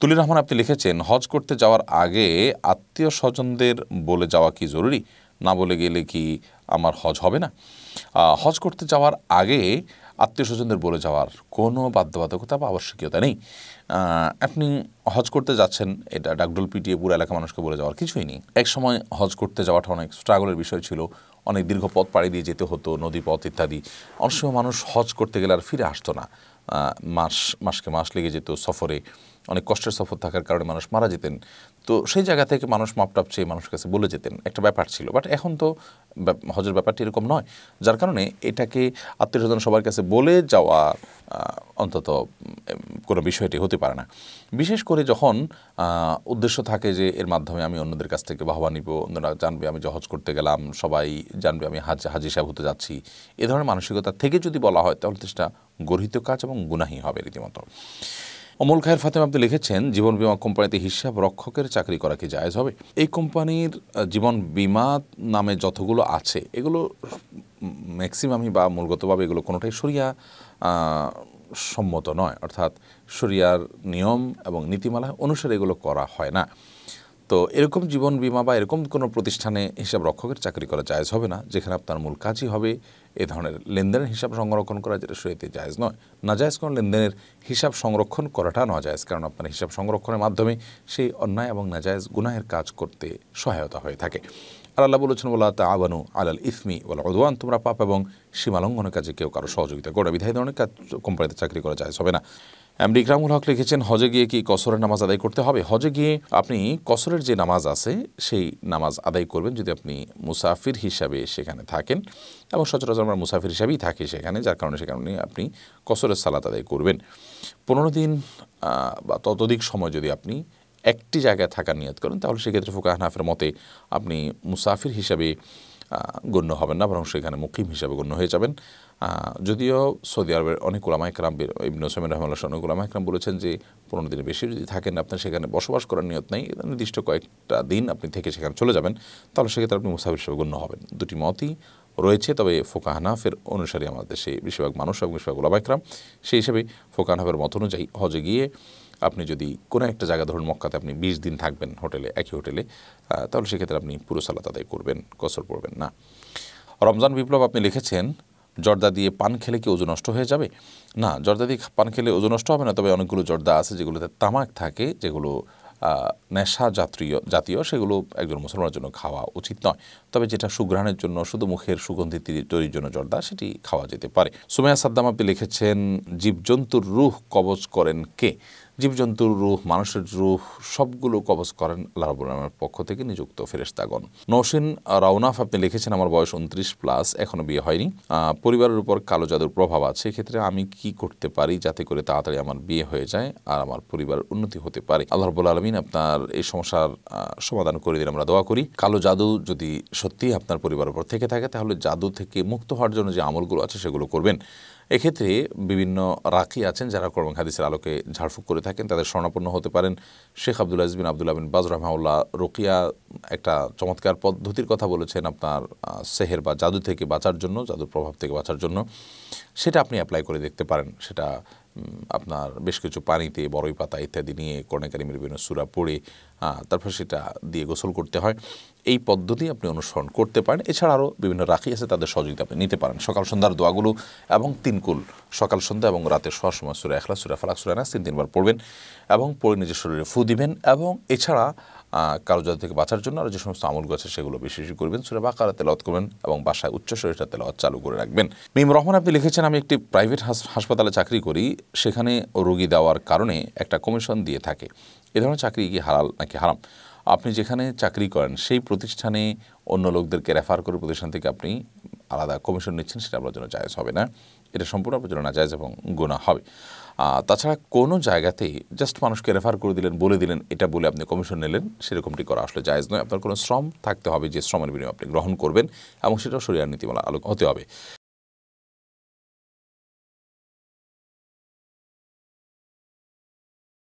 তুলির রহমান আপনি লিখেছেন হজ করতে যাওয়ার আগে আত্মীয় স্বজনদের বলে যাওয়া কি জরুরি না বলে গেলে কি আমার হজ হবে না হজ করতে যাওয়ার আগে আত্মীয় স্বজনদের বলে যাওয়ার কোনো বাধ্যবাধকতা বা আবশ্যকীয়তা নেই আপনি হজ করতে যাচ্ছেন এটা ডাকডোল পিটিয়ে পুরো এলাকা মানুষকে বলে যাওয়ার কিছুই নেই এক সময় হজ করতে যাওয়াটা অনেক স্ট্রাগলের বিষয় ছিল অনেক দীর্ঘ পথ পাড়ি দিয়ে যেতে হতো নদী পথ ইত্যাদি অনেক সময় মানুষ হজ করতে গেলে আর ফিরে আসতো না মাস মাসকে মাস লেগে যেত সফরে অনেক কষ্টের সফর থাকার কারণে মানুষ মারা যেতেন তো সেই জায়গা থেকে মানুষ মাপটাপ চেয়ে মানুষের কাছে বলে যেতেন একটা ব্যাপার ছিল বাট এখন তো হজের ব্যাপারটি এরকম নয় যার কারণে এটাকে আত্মীয় স্বজন সবার কাছে বলে যাওয়া অন্তত কোনো বিষয়টি হতে পারে না বিশেষ করে যখন উদ্দেশ্য থাকে যে এর মাধ্যমে আমি অন্যদের কাছ থেকে বাহবা নিব অন্যরা জানবে আমি জহজ করতে গেলাম সবাই জানবে আমি হাজ হাজি সাহেব হতে যাচ্ছি এ ধরনের মানসিকতা থেকে যদি বলা হয় তাহলে সেটা গর্হিত কাজ এবং গুনাহি হবে রীতিমতো অমল খায়ের ফাতেম আপনি লিখেছেন জীবন বিমা কোম্পানিতে হিসাব রক্ষকের চাকরি করা কি জায়জ হবে এই কোম্পানির জীবন বিমা নামে যতগুলো আছে এগুলো ম্যাক্সিমামই বা মূলগতভাবে এগুলো কোনোটাই সরিয়া সম্মত নয় অর্থাৎ সরিয়ার নিয়ম এবং নীতিমালা অনুসারে এগুলো করা হয় না তো এরকম জীবন বিমা বা এরকম কোনো প্রতিষ্ঠানে হিসাব রক্ষকের চাকরি করা জায়জ হবে না যেখানে আপনার মূল কাজই হবে এ ধরনের লেনদেনের হিসাব সংরক্ষণ করা যেটা শরীরতে জায়জ নয় না জায়জ কোনো লেনদেনের হিসাব সংরক্ষণ করাটা না জায়জ কারণ আপনার হিসাব সংরক্ষণের মাধ্যমে সেই অন্যায় এবং নাজায়জ গুনাহের কাজ করতে সহায়তা হয়ে থাকে আর আল্লাহ বলেছেন বলা তা আবানু আলাল ইসমি বলা অদওয়ান তোমরা পাপ এবং সীমালঙ্ঘনের কাজে কেউ কারো সহযোগিতা করবে বিধায় ধরনের কাজ কোম্পানিতে চাকরি করা যায় হবে না এমডি ইকরামুল হক লিখেছেন হজে গিয়ে কি কসরের নামাজ আদায় করতে হবে হজে গিয়ে আপনি কসরের যে নামাজ আছে সেই নামাজ আদায় করবেন যদি আপনি মুসাফির হিসাবে সেখানে থাকেন এবং সচরাচর আমরা মুসাফির হিসাবেই থাকি সেখানে যার কারণে সে কারণে আপনি কসরের সালাত আদায় করবেন পনেরো দিন বা ততোধিক সময় যদি আপনি একটি জায়গায় থাকার নিয়ত করেন তাহলে সেক্ষেত্রে ফুকাহ হানাফের মতে আপনি মুসাফির হিসাবে গণ্য হবেন না বরং সেখানে মুকিম হিসাবে গণ্য হয়ে যাবেন যদিও সৌদি আরবের অনেক গুলামা একরাম ইবন ওসমান রহমাল্লাহ অনেক গুলামা একরাম বলেছেন যে পনেরো দিনের বেশি যদি থাকেন আপনার সেখানে বসবাস করার নিয়ত নেই নির্দিষ্ট কয়েকটা দিন আপনি থেকে সেখানে চলে যাবেন তাহলে সেক্ষেত্রে আপনি মুসাফির হিসেবে গণ্য হবেন দুটি মতই রয়েছে তবে ফোকা হানাফের অনুসারী আমাদের সেই বেশিরভাগ মানুষ এবং বেশিরভাগ গুলামা একরাম সেই হিসেবে ফোকা হানাফের মত অনুযায়ী হজে গিয়ে আপনি যদি কোনো একটা জায়গা ধরুন মক্কাতে আপনি বিশ দিন থাকবেন হোটেলে একই হোটেলে তাহলে সেক্ষেত্রে আপনি পুরো সালাত আদায় করবেন কসর পড়বেন না রমজান বিপ্লব আপনি লিখেছেন জর্দা দিয়ে পান খেলে কি ওজন নষ্ট হয়ে যাবে না জর্দা দিয়ে পান খেলে ওজন নষ্ট হবে না তবে অনেকগুলো জর্দা আছে যেগুলোতে তামাক থাকে যেগুলো নেশা জাতীয় জাতীয় সেগুলো একজন মুসলমানের জন্য খাওয়া উচিত নয় তবে যেটা সুগ্রহণের জন্য শুধু মুখের সুগন্ধি তৈরির জন্য জর্দা সেটি খাওয়া যেতে পারে সুমায়া সাদ্দাম আপনি লিখেছেন জীবজন্তুর রুহ কবজ করেন কে জীবজন্তুর রুহ মানুষের রুহ সবগুলো কবজ করেন আল্লাহ রাবুল আলমের পক্ষ থেকে নিযুক্ত ফেরেস্তাগণ নৌসিন রাউনাফ আপনি লিখেছেন আমার বয়স উনত্রিশ প্লাস এখনও বিয়ে হয়নি পরিবারের উপর কালো জাদুর প্রভাব আছে এক্ষেত্রে আমি কি করতে পারি যাতে করে তাড়াতাড়ি আমার বিয়ে হয়ে যায় আর আমার পরিবার উন্নতি হতে পারে আল্লাহ রবুল আলমিন আপনার এই সমস্যার সমাধান করে দিন আমরা দোয়া করি কালো জাদু যদি সত্যি আপনার পরিবার উপর থেকে থাকে তাহলে জাদু থেকে মুক্ত হওয়ার জন্য যে আমলগুলো আছে সেগুলো করবেন এক্ষেত্রে বিভিন্ন রাখি আছেন যারা কর্ম হাদিসের আলোকে ঝাড়ফুঁক করে থাকেন তাদের স্বর্ণাপন্ন হতে পারেন শেখ আব্দুল আজবিন আবদুল্লাহ বিন বাজ রহমাউল্লাহ রোকিয়া একটা চমৎকার পদ্ধতির কথা বলেছেন আপনার সেহের বা জাদু থেকে বাঁচার জন্য জাদুর প্রভাব থেকে বাঁচার জন্য সেটা আপনি অ্যাপ্লাই করে দেখতে পারেন সেটা আপনার বেশ কিছু পানিতে বড়ই পাতা ইত্যাদি নিয়ে কর্ণাকারিমের বিভিন্ন সুরা পড়ে তারপর সেটা দিয়ে গোসল করতে হয় এই পদ্ধতি আপনি অনুসরণ করতে পারেন এছাড়া আরও বিভিন্ন রাখি আছে তাদের সহযোগিতা আপনি নিতে পারেন সকাল সন্ধ্যার দোয়াগুলো এবং তিনকুল সকাল সন্ধ্যা এবং রাতে শোয়ার সময় সুরে এখলা সুরে ফালাক সুরে নাস তিন তিনবার পড়বেন এবং পড়ে নিজের শরীরে ফু দিবেন এবং এছাড়া কারো জাতি থেকে বাঁচার জন্য আর যে সমস্ত আমলগুলো আছে সেগুলো বেশি বেশি করবেন সুরা বাকারা তেলাওয়াত করবেন এবং বাসায় উচ্চ শরীরটা তেলাওয়াত চালু করে রাখবেন মিম রহমান আপনি লিখেছেন আমি একটি প্রাইভেট হাসপাতালে চাকরি করি সেখানে রোগী দেওয়ার কারণে একটা কমিশন দিয়ে থাকে এ ধরনের চাকরি কি হারাল নাকি হারাম আপনি যেখানে চাকরি করেন সেই প্রতিষ্ঠানে অন্য লোকদেরকে রেফার করে প্রতিষ্ঠান থেকে আপনি আলাদা কমিশন নিচ্ছেন সেটা আপনার জন্য জায়জ হবে না এটা সম্পূর্ণ আপনার জন্য নাজায়জ এবং গোনা হবে তাছাড়া কোনো জায়গাতেই জাস্ট মানুষকে রেফার করে দিলেন বলে দিলেন এটা বলে আপনি কমিশন নিলেন সেরকমটি করা আসলে জায়জ নয় আপনার কোনো শ্রম থাকতে হবে যে শ্রমের বিনিময় আপনি গ্রহণ করবেন এবং সেটাও শরীর নীতিমালা আলোক হতে হবে